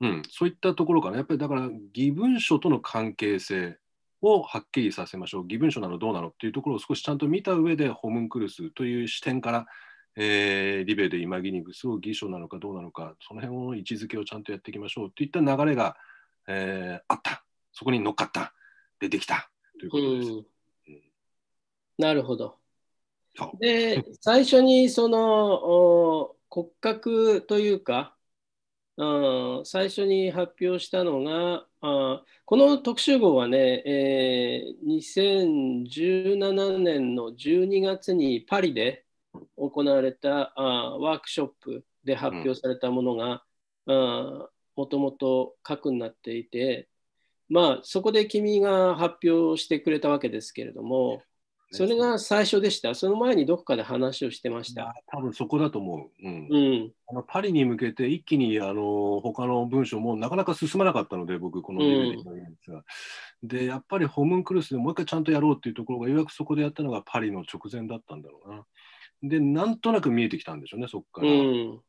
うん、そういったところからやっぱりだから義文書との関係性をはっきりさせましょう義文書なのどうなのっていうところを少しちゃんと見た上でホムンクルスという視点からえー、リベでイマギニグスを偽書なのかどうなのかその辺を位置づけをちゃんとやっていきましょうといった流れが、えー、あったそこに乗っかった出てきたということです。なるほどで、最初にその骨格というか、最初に発表したのが、この特集号はね、えー、2017年の12月にパリで行われたあワークショップで発表されたものが、うん、もともと核になっていて、まあ、そこで君が発表してくれたわけですけれども、それが最初でした。その前にどこかで話をしてました。多分そこだと思う。うん。うん、あのパリに向けて一気にあの他の文章もなかなか進まなかったので、僕、このレベルで言うんですが。で、やっぱりホムンクルスでもう一回ちゃんとやろうっていうところが、ようやくそこでやったのがパリの直前だったんだろうな。で、なんとなく見えてきたんでしょうね、そこから。うん、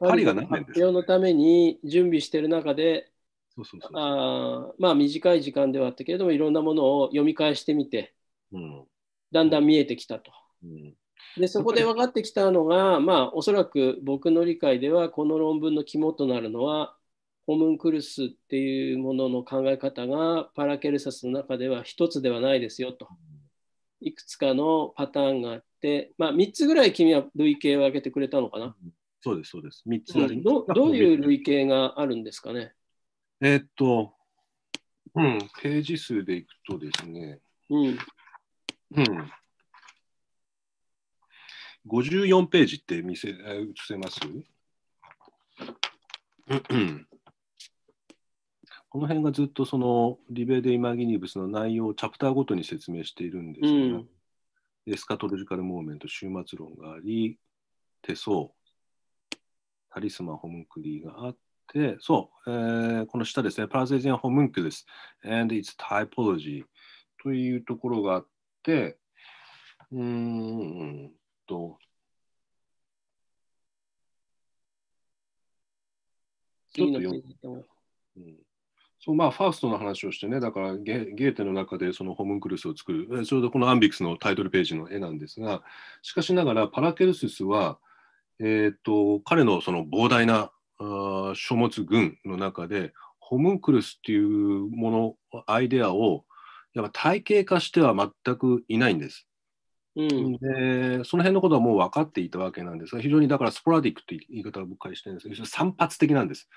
パリが何年ですか、ね、発表のために準備してる中で、そうそうそうあまあ短い時間ではあったけれどもいろんなものを読み返してみて、うん、だんだん見えてきたと。うん、でそこで分かってきたのが、まあ、おそらく僕の理解ではこの論文の肝となるのはホムンクルスっていうものの考え方がパラケルサスの中では一つではないですよと。いくつかのパターンがあって、まあ、3つぐらい君は類型を挙げてくれたのかな。そうです、そうです。3つど。どういう類型があるんですかね。えー、っと、うん、ページ数でいくとですね、うん。うん。54ページって見せ、映せますこの辺がずっとそのリベ・デ・イマギニブスの内容をチャプターごとに説明しているんですが、うん、エスカトロジカル・モーメント、終末論があり、手相、タリスマ・ホムクリーがあっで、そう、えー、この下ですね、パラセージアンホムンクです。and its typology というところがあって、うーんと、ちょっとうんそうまあ、ファーストの話をしてね、だからゲゲーテの中でそのホムンクルスを作る、ちょうどこのアンビクスのタイトルページの絵なんですが、しかしながらパラケルススは、えーと彼のその膨大なあ書物群の中でホムンクルスっていうものアイデアをやっぱ体系化しては全くいないんです。うん、でその辺のことはもう分かっていたわけなんですが非常にだからスポラディックって言い方を僕かしてるんですけど散発的なんです。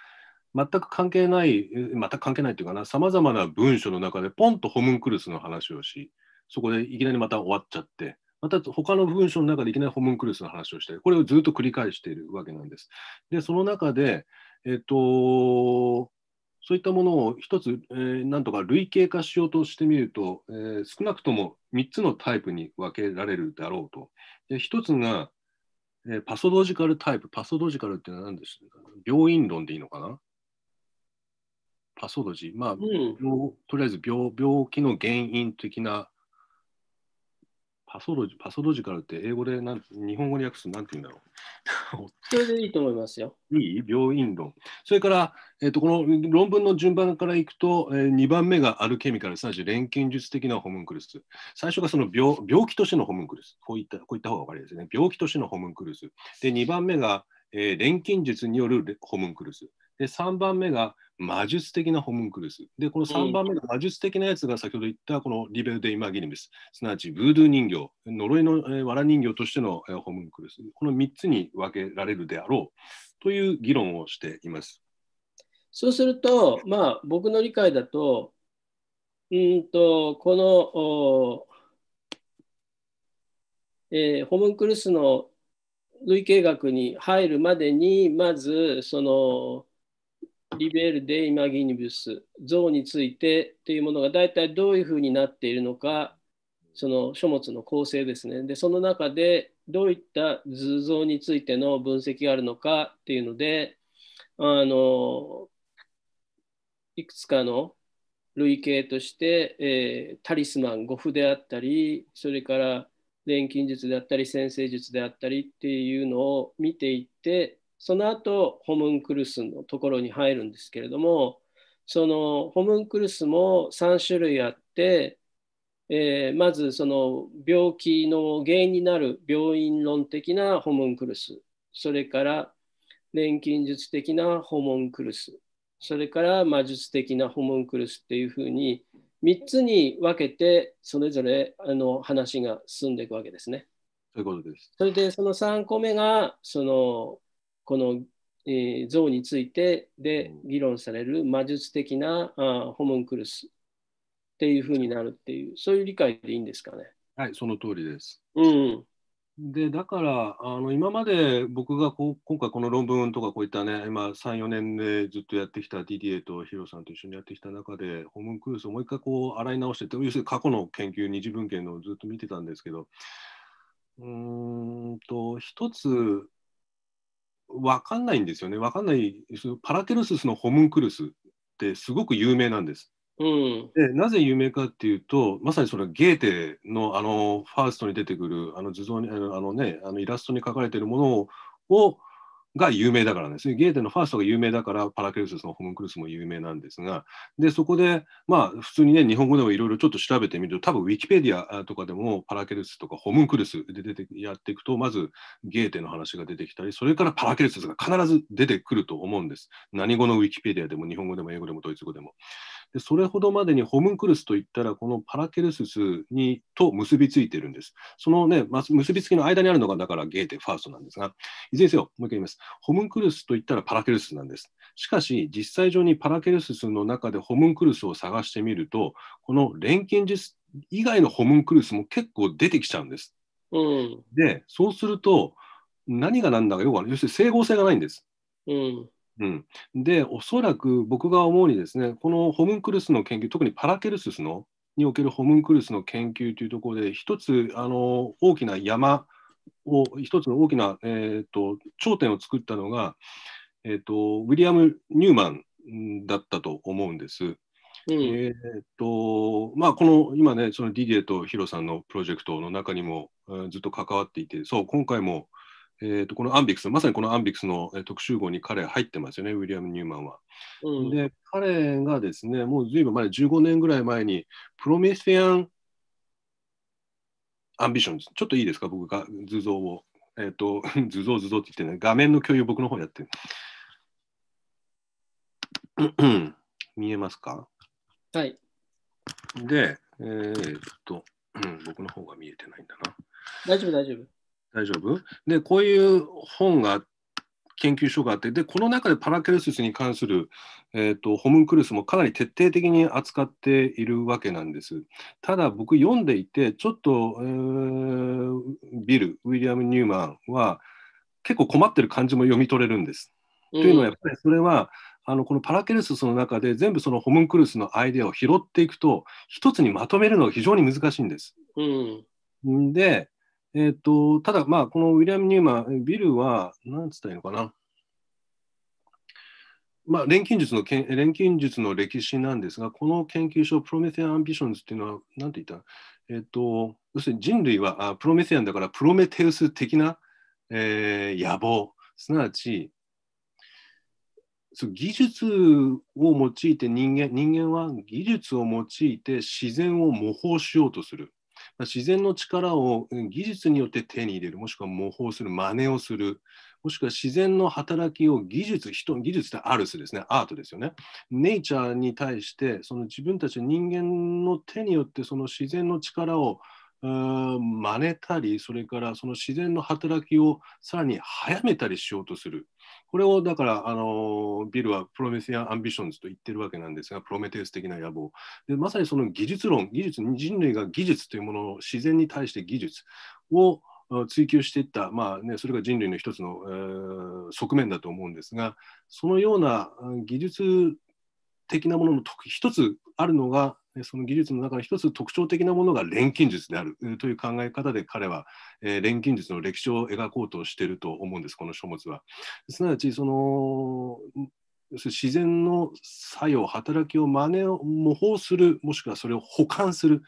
全く関係ない全く関係ないっていうかなさまざまな文章の中でポンとホムンクルスの話をしそこでいきなりまた終わっちゃってまた他の文章の中でいきなりホムンクルスの話をしてこれをずっと繰り返しているわけなんです。で、その中で、えっと、そういったものを一つ、えー、なんとか類型化しようとしてみると、えー、少なくとも3つのタイプに分けられるだろうと。で1つが、えー、パソロジカルタイプ。パソロジカルってのは何です病院論でいいのかなパソロジー。まあ、うん、とりあえず病病気の原因的なパソロジパソロジカルって英語でなん日本語に訳すと何て言うんだろう。それでいいと思いますよ。いい病院論。それから、えーと、この論文の順番からいくと、えー、2番目がアルケミカル、すなわち錬金術的なホムンクルス。最初がその病病気としてのホムンクルス。こういったこういった方が分かりですね。病気としてのホムンクルス。で、2番目が、えー、錬金術によるホムンクルス。で3番目が魔術的なホムンクルス。で、この3番目の魔術的なやつが先ほど言ったこのリベルデイ・マギリムス、すなわちブードゥー人形、呪いの藁人形としてのホムンクルス、この3つに分けられるであろうという議論をしています。そうすると、まあ、僕の理解だと、うんとこの、えー、ホムンクルスの累計学に入るまでに、まずその、リベルデ・イマギニブス、像についてというものが大体どういうふうになっているのか、その書物の構成ですね。で、その中でどういった図像についての分析があるのかっていうので、あの、いくつかの類型として、えー、タリスマン、語符であったり、それから錬金術であったり、先生術であったりっていうのを見ていって、その後ホムンクルスのところに入るんですけれどもそのホムンクルスも3種類あって、えー、まずその病気の原因になる病院論的なホムンクルスそれから錬金術的なホモンクルスそれから魔術的なホモンクルスっていうふうに3つに分けてそれぞれあの話が進んでいくわけですね。ういうことです。それでその3個目がそのこの、えー、像についてで議論される魔術的なあホモンクルスっていうふうになるっていう、そういう理解でいいんですかね。はい、その通りです。うん、でだからあの今まで僕がこう今回この論文とかこういったね今34年でずっとやってきた DDA とヒロさんと一緒にやってきた中でホームクルースをもう一回こう洗い直して要するに過去の研究二次文献のをずっと見てたんですけどうんと一つ分かんないんですよね分かんないそのパラテルススのホムンクルスってすごく有名なんです。うん、でなぜ有名かっていうとまさにそれゲーテのあのファーストに出てくるあの図像にあの、ね、あのイラストに描かれてるものをが有名だからですね。ゲーテのファーストが有名だから、パラケルスのホムンクルスも有名なんですが、で、そこで、まあ、普通にね、日本語でもいろいろちょっと調べてみると、多分ウィキペディアとかでも、パラケルスとかホムンクルスで出てやっていくと、まずゲーテの話が出てきたり、それからパラケルスが必ず出てくると思うんです。何語のウィキペディアでも、日本語でも、英語でも、ドイツ語でも。でそれほどまでにホムンクルスといったらこのパラケルススにと結びついてるんです。そのね、ま、結びつきの間にあるのがだからゲーテ・ファーストなんですが、いずれにせよ、もう一回言います。ホムンクルスといったらパラケルススなんです。しかし、実際上にパラケルススの中でホムンクルスを探してみると、この錬金術以外のホムンクルスも結構出てきちゃうんです。うん、で、そうすると、何が何だかよくわかる。要するに整合性がないんです。うん、うん、で、おそらく僕が思うにですね、このホムンクルスの研究、特にパラケルススのにおけるホムンクルスの研究というところで、一つあの大きな山を、一つの大きな、えーと、頂点を作ったのが、えーと、ウィリアム・ニューマンだったと思うんです。えーとまあ、この今ね、そのディディエとヒロさんのプロジェクトの中にも、えー、ずっと関わっていて、そう、今回もえーと、このアンビクス、まさにこのアンビクスの特集号に彼入ってますよね、ウィリアム・ニューマンは。うん、で、彼がですね、もうずいぶん前、15年ぐらい前に、プロメシアン・アンビションちょっといいですか、僕が図像を。えっ、ー、と、図像、図像って言ってね、画面の共有、僕の方やってる。見えますかはい。で、えー、っと、僕の方が見えてないんだな。大丈夫、大丈夫。大丈夫でこういう本が研究所があってでこの中でパラケルシスに関する、えーと、ホムンクルスもかなり徹底的に扱っているわけなんです。ただ僕読んでいてちょっと、えー、ビルウィリアム・ニューマンは結構困ってる感じも読み取れるんです。うん、というのはやっぱりそれはあのこのパラケルススの中で全部そのホムンクルスのアイデアを拾っていくと一つにまとめるのが非常に難しいんです。うん、でえっ、ー、と、ただ、まあ、このウィリアム・ニューマン、ビルは、なんつったらいいのかな。まあ、錬金術のけん、錬金術の歴史なんですが、この研究所、プロメテアン・アンビションズっていうのは、なんて言ったえっ、ー、と、要するに人類はあプロメテアンだから、プロメテウス的な、えー、野望、すなわち、技術を用いて人間、人間は技術を用いて自然を模倣しようとする。自然の力を技術によって手に入れるもしくは模倣する真似をするもしくは自然の働きを技術人技術ってアルスですねアートですよねネイチャーに対してその自分たち人間の手によってその自然の力を真似たりそれからその自然の働きをさらに早めたりしようとするこれをだからあのビルはプロメセア・アンビションズと言ってるわけなんですがプロメテウス的な野望でまさにその技術論技術人類が技術というものを自然に対して技術を追求していった、まあね、それが人類の一つの、えー、側面だと思うんですがそのような技術的なものの一つあるのがその技術の中の一つ特徴的なものが錬金術であるという考え方で彼は、えー、錬金術の歴史を描こうとしていると思うんですこの書物は。すなわちその自然の作用働きを真似を模倣するもしくはそれを補完する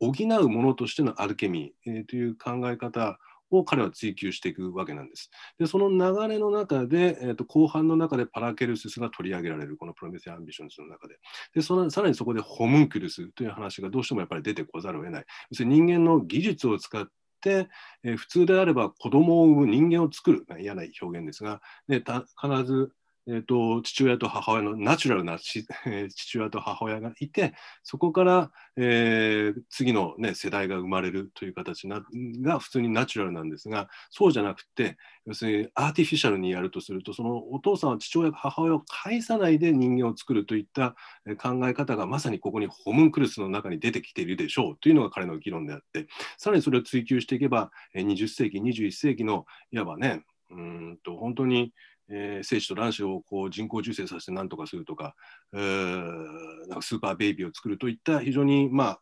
補うものとしてのアルケミー、えー、という考え方を彼は追求していくわけなんです。でその流れの中で、えーと、後半の中でパラケルススが取り上げられるこのプロメテアンビションズの中ででそのさらにそこでホムンクルスという話がどうしてもやっぱり出てこざるを得ない。要するに人間の技術を使って、えー、普通であれば子供を産む人間を作る嫌な表現ですがで必ずえーと、父親と母親のナチュラルな、えー、父親と母親がいてそこから、えー、次の、ね、世代が生まれるという形なが普通にナチュラルなんですがそうじゃなくて要するにアーティフィシャルにやるとするとそのお父さんは父親母親を介さないで人間を作るといった考え方がまさにここにホムンクルスの中に出てきているでしょうというのが彼の議論であってさらにそれを追求していけば20世紀21世紀のいわばねうんと本当にえー、精子と卵子をこう人工授精させて何とかするとか、えー、なんかスーパーベイビーを作るといった非常に、まあ、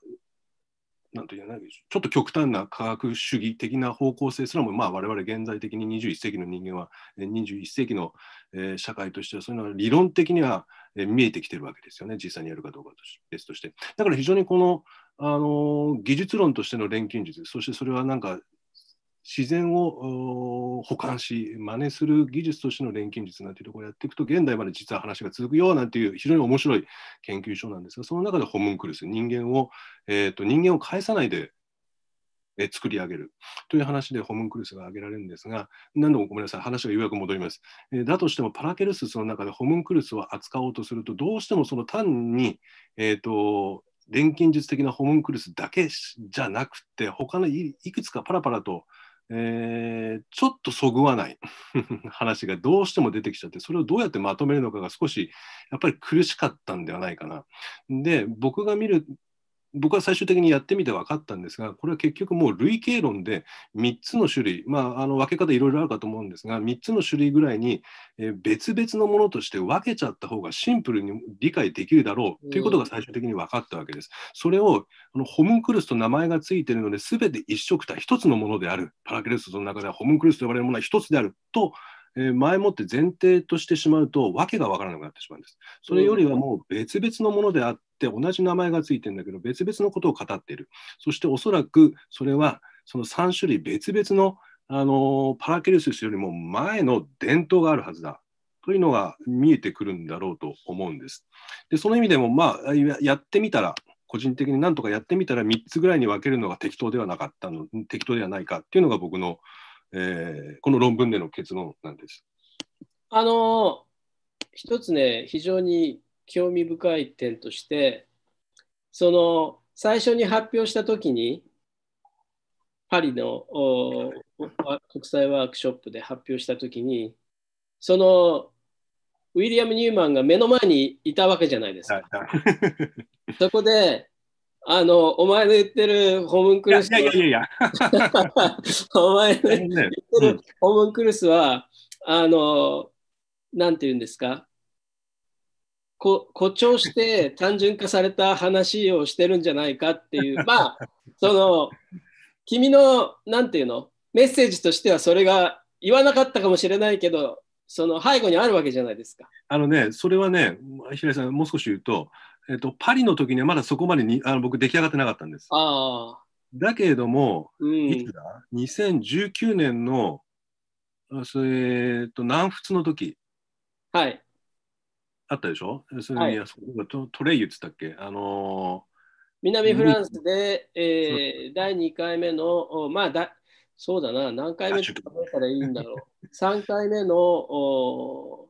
なんと言えないちょっと極端な科学主義的な方向性すらも、まあ、我々現在的に21世紀の人間は21世紀の、えー、社会としてはそういうのは理論的には、えー、見えてきてるわけですよね実際にやるかどうかとし別として。だから非常にこのあの技術論としての錬金術そしてそれはなんか自然を保管し、真似する技術としての錬金術なんていうところをやっていくと、現代まで実は話が続くよなんていう非常に面白い研究所なんですが、その中でホムンクルス、人間を、えーと、人間を返さないでえ作り上げるという話でホムンクルスが挙げられるんですが何度もごめんなさい話がようやく戻ります、えだとしてもパラケルススの中でホムンクルスを扱おうとするとどうしてもその単に、えーと錬金術的なホムンクルスだけじゃなくて他のいくつかパラパラとえー、ちょっとそぐわない 話がどうしても出てきちゃって、それをどうやってまとめるのかが少しやっぱり苦しかったんではないかな。で、僕が見る僕は最終的にやってみて分かったんですがこれは結局もう類型論で3つの種類、まあ、あの分け方いろいろあるかと思うんですが3つの種類ぐらいに、え別々のものとして分けちゃった方がシンプルに理解できるだろうということが最終的に分かったわけです。それをあのホムンクルスと名前がついているので全て一色た一つのものであるパラケルスの中ではホムンクルスと呼ばれるものは一つであるとえー、前もって前提としてしまうと、訳がわからなくなってしまうんです。それよりはもう別々のものであって、同じ名前がついてるんだけど、別々のことを語っている。そしておそらくそれは、その3種類別々のあのパラケルススよりも前の伝統があるはずだというのが見えてくるんだろうと思うんです。でその意味でも、まあ、やってみたら個人的になんとかやってみたら3つぐらいに分けるのが適当ではなかったの適当ではないかっていうのが僕のえー、この論文での結論なんです。あの一つね非常に興味深い点としてその最初に発表した時にパリの国際ワークショップで発表した時にそのウィリアム・ニューマンが目の前にいたわけじゃないですか。そこであの、お前の言ってるホムンクルス。いやいやいやいや。お前の言ってるホムンクルスは、あの、なんて言うんですかこ誇張して単純化された話をしてるんじゃないかっていう、まあ、その、君の、なんていうのメッセージとしてはそれが言わなかったかもしれないけど、その背後にあるわけじゃないですか。あのね、それはね、平井さん、もう少し言うと、えっと、パリの時にはまだそこまでにあの僕出来上がってなかったんです。あだけれども、うん、いつだ ?2019 年の、それと、南仏の時。はい。あったでしょそれに、はい、トレイユって言ったっけあのー、南フランスで、えー、第2回目の、まあだ、そうだな、何回目っ考えたらいいんだろう。3 回目のお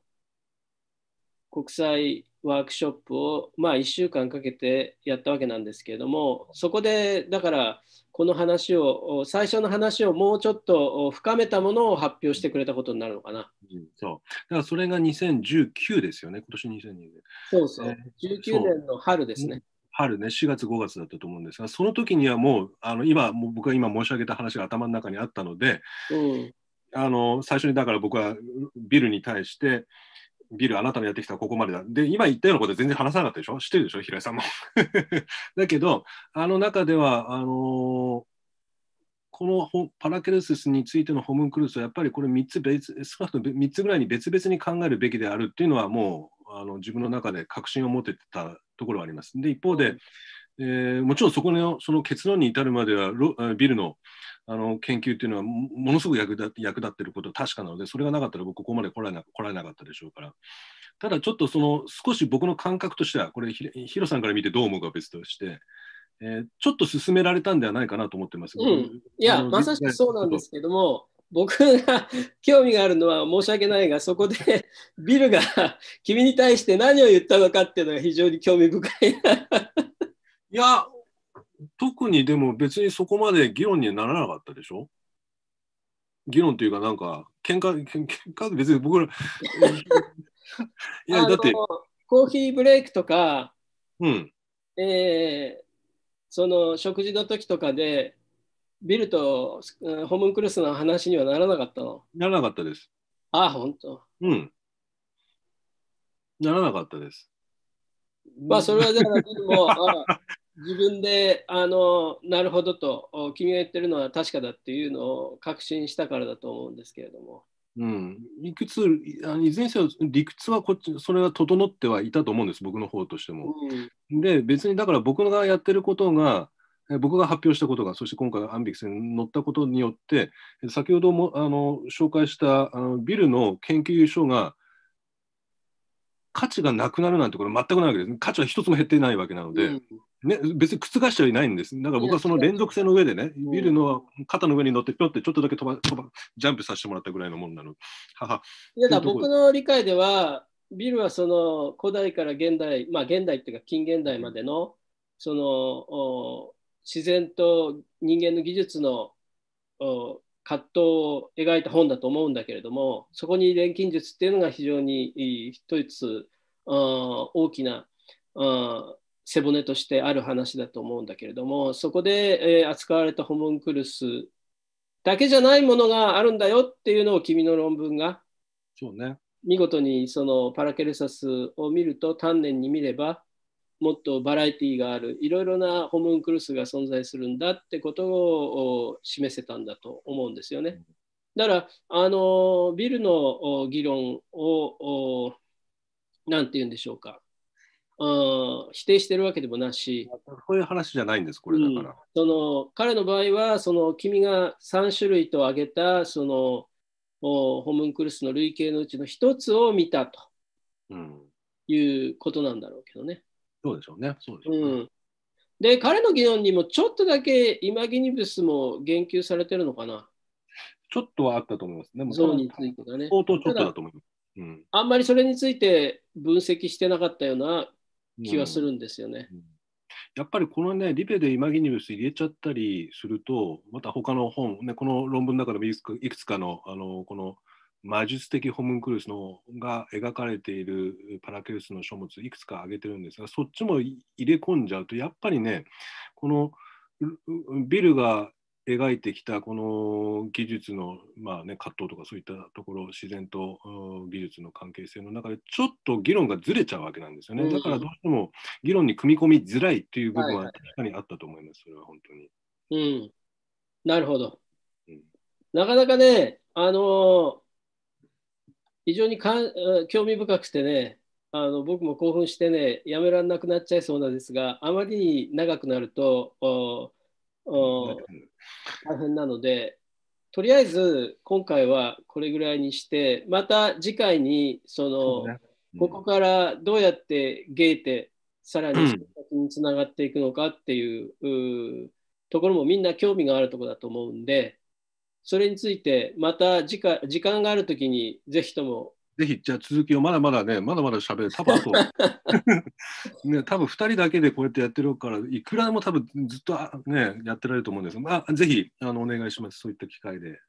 国際ワークショップを、まあ、1週間かけてやったわけなんですけれどもそこでだからこの話を最初の話をもうちょっと深めたものを発表してくれたことになるのかな。うん、そうだからそれが2019ですよね今年2020年。そうそう、えー、19年の春ですね。春ね4月5月だったと思うんですがその時にはもうあの今僕が今申し上げた話が頭の中にあったので、うん、あの最初にだから僕はビルに対してビルあなたのやってきたここまでだ。で、今言ったようなこと全然話さなかったでしょ知ってるでしょ平井さんも。だけど、あの中では、あのー、このパラケルススについてのホムンクルスはやっぱりこれ3つ別、少なくとも3つぐらいに別々に考えるべきであるっていうのはもうあの自分の中で確信を持ってたところはあります。で、一方で、えー、もちろんそこのその結論に至るまではビルのあの研究っていうのはものすごく役立役立ってることは確かなのでそれがなかったら僕ここまで来られな来られなかったでしょうからただちょっとその少し僕の感覚としてはこれヒロさんから見てどう思うか別として、えー、ちょっと進められたんではないかなと思ってます、うん、いやまさしくそうなんですけども僕が興味があるのは申し訳ないがそこで ビルが君に対して何を言ったのかっていうのが非常に興味深いいや特にでも別にそこまで議論にならなかったでしょ議論というかなんか喧嘩喧嘩別に僕ら いやだってコーヒーブレイクとか、うんえー、その食事の時とかでビルとホムンクルスの話にはならなかったのならなかったです。ああ、本当。うん。ならなかったです。まあ、それはでビルも、ああ自分であのなるほどと君が言ってるのは確かだっていうのを確信したからだと思うんですけれども。うん、理屈あいずれにせよ理屈はこっちそれは整ってはいたと思うんです僕の方としても。うん、で別にだから僕がやってることが僕が発表したことがそして今回アンビクスに乗ったことによって先ほどもあの紹介したあのビルの研究所が価値がなくなるなんてこれ全くないわけです価値は一つも減ってないわけなので、うん、ね、別に覆していないんです。だから僕はその連続性の上でね、ビルの肩の上に乗ってぴょってちょっとだけ飛ば飛ばジャンプさせてもらったぐらいのものなの。いやだ僕の理解では、ビルはその古代から現代、まあ現代っていうか近現代までの、その自然と人間の技術の葛藤を描いた本だと思うんだけれども、そこに錬金術っていうのが非常に一つ大きな、背骨としてある話だと思うんだけれどもそこで、えー、扱われたホモンクルスだけじゃないものがあるんだよっていうのを君の論文がそうね見事にそのパラケルサスを見ると丹念に見ればもっとバラエティーがあるいろいろなホモンクルスが存在するんだってことを示せたんだと思うんですよね。だからあのビルの議論を何て言うんでしょうか否定してるわけでもなしそういう話じゃないんですこれだから、うん、その彼の場合はその君が3種類と挙げたそのホムンクルスの類型のうちの1つを見たと、うん、いうことなんだろうけどね。そうでしょうね。そうでしょう、ね、うん、で彼の議論にもちょっとだけイマギニブスも言及されてるのかな。ちょっとはあったと思います。でもそうについてだね。相当ちょっとだと思います。うん、あんまりそれについて分析してなかったような気がするんですよね。うんやっぱりこのね、リベでイマギニウス入れちゃったりすると、また他の本、ね、この論文の中でもいくつかの、あのこの魔術的ホムンクルスのが描かれているパラケルスの書物、いくつか挙げてるんですが、そっちも入れ込んじゃうと、やっぱりね、このビルが描いてきたこの技術の、まあね、葛藤とかそういったところ自然と技術の関係性の中でちょっと議論がずれちゃうわけなんですよね、だからどうしても議論に組み込みづらいっていう部分は確かにあったと思います、それは本当に。うん、なるほど、うん、なかなかね、あの非常にかん興味深くてねあの僕も興奮してねやめられなくなっちゃいそうなんですがあまりに長くなるとおお大変なので、とりあえず今回はこれぐらいにして、また次回にその、ここからどうやってゲーテ、さらに先につながっていくのかっていうところもみんな興味があるところだと思うんで、それについてまた時間があるときにぜひともぜひ、じゃあ続きをまだまだね、まだまだ喋る。多分あと、ね、多分2人だけでこうやってやってるから、いくらでも多分ずっとね、やってられると思うんですまあ、ぜひ、あの、お願いします。そういった機会で。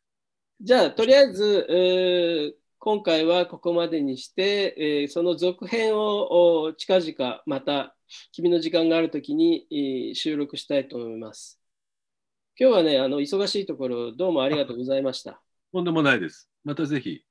じゃあ、とりあえず、えー、今回はここまでにして、えー、その続編を近々また、君の時間があるときに、えー、収録したいと思います。今日はね、あの、忙しいところ、どうもありがとうございました。とんでもないです。またぜひ。